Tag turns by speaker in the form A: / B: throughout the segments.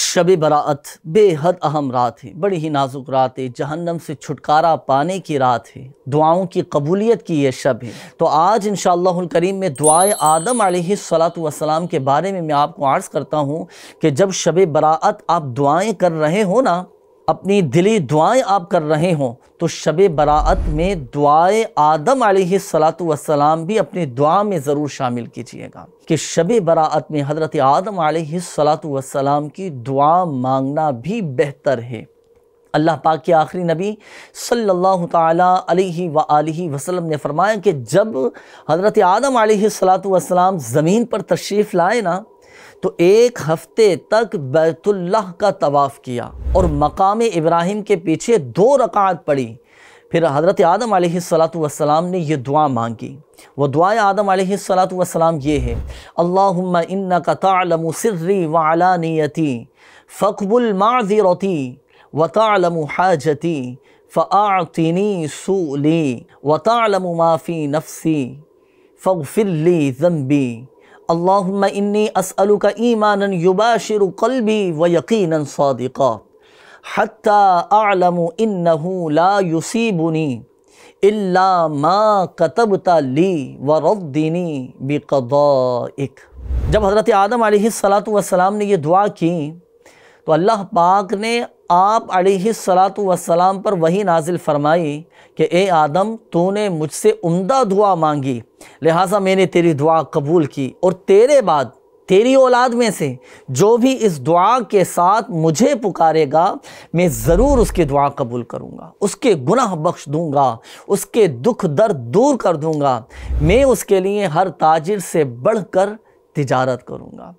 A: शब बरात बेहद अहम रात है बड़ी ही नाजुक रात है जहन्नम से छुटकारा पाने की रात है दुआओं की कबूलियत की यह शब है तो आज इन करीम में दुआ आदम सलाम के बारे में मैं आपको आर्ज़ करता हूँ कि जब शब बरात आप दुआएँ कर रहे हो ना अपनी दिली दुआएं आप कर रहे हों तो शब बरात में दुआ आदम सलाम भी अपनी दुआ में ज़रूर शामिल कीजिएगा कि शब बरात में हज़रत आदम सलाम की दुआ मांगना भी बेहतर है अल्लाह पाक के आखिरी नबी सल्लल्लाहु अलैहि व वसल्लम ने फरमाया कि जब हज़रत आदम सलाम ज़मीन पर तशरीफ़ लाए ना तो एक हफ्ते तक बैतुल्लाह का तवाफ़ किया और मकाम इब्राहिम के पीछे दो रकात पड़ी फिर हज़रत आदम सलाम ने यह दुआ मांगी वह दुआ आदम सलाम ये है अल्लाम इन्ना का तालम सर्री वालानीति फ़कबुल माजिरती व तालम हाजती फ़ातिनी सूली व तालम माफ़ी नफसी फ़िल्ली ज़म्बी अल्लाहुम्मा इन्नी अस्अलुका ईमानन युबाशिरु कल्बी व यकीनन सादिका हत्ता अअलमु इन्नहु ला युसीबुनी इल्ला मा कतबता ली व रद्दिनी बिकदाइक जब हज़रत आदम सलात वसलाम ने यह दुआ की तो अल्लाह पाक ने आप सलात वसलाम पर वही नाजिल फरमाई कि ए आदम तूने मुझसे उमदा दुआ मांगी लिहाजा मैंने तेरी दुआ कबूल की और तेरे बाद तेरी औलाद में से जो भी इस दुआ के साथ मुझे पुकारेगा मैं ज़रूर उसकी दुआ कबूल करूँगा उसके गुनाह बख्श दूँगा उसके दुख दर्द दूर कर दूँगा मैं उसके लिए हर ताजिर से बढ़ तिजारत करूँगा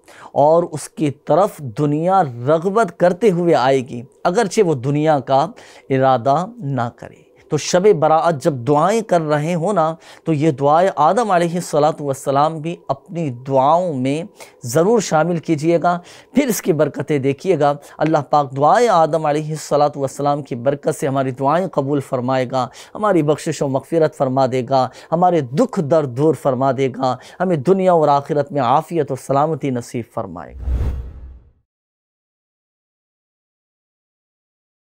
A: और उसकी तरफ दुनिया रगबत करते हुए आएगी अगरचे वो दुनिया का इरादा ना करे तो शब बरात जब दुआएं कर रहे हो ना तो ये दुआएं आदम सलाम भी अपनी दुआओं में ज़रूर शामिल कीजिएगा फिर इसकी बरकतें देखिएगा अल्लाह पाक दुआएं आदम सलाम की बरकत से हमारी दुआएं कबूल फरमाएगा हमारी बख्शिश व मफफ़रत फरमा देगा हमारे दुख दर्द दूर फरमा देगा हमें दुनिया और आखिरत में आफ़ियत और सलामती नसीब फरमाएगा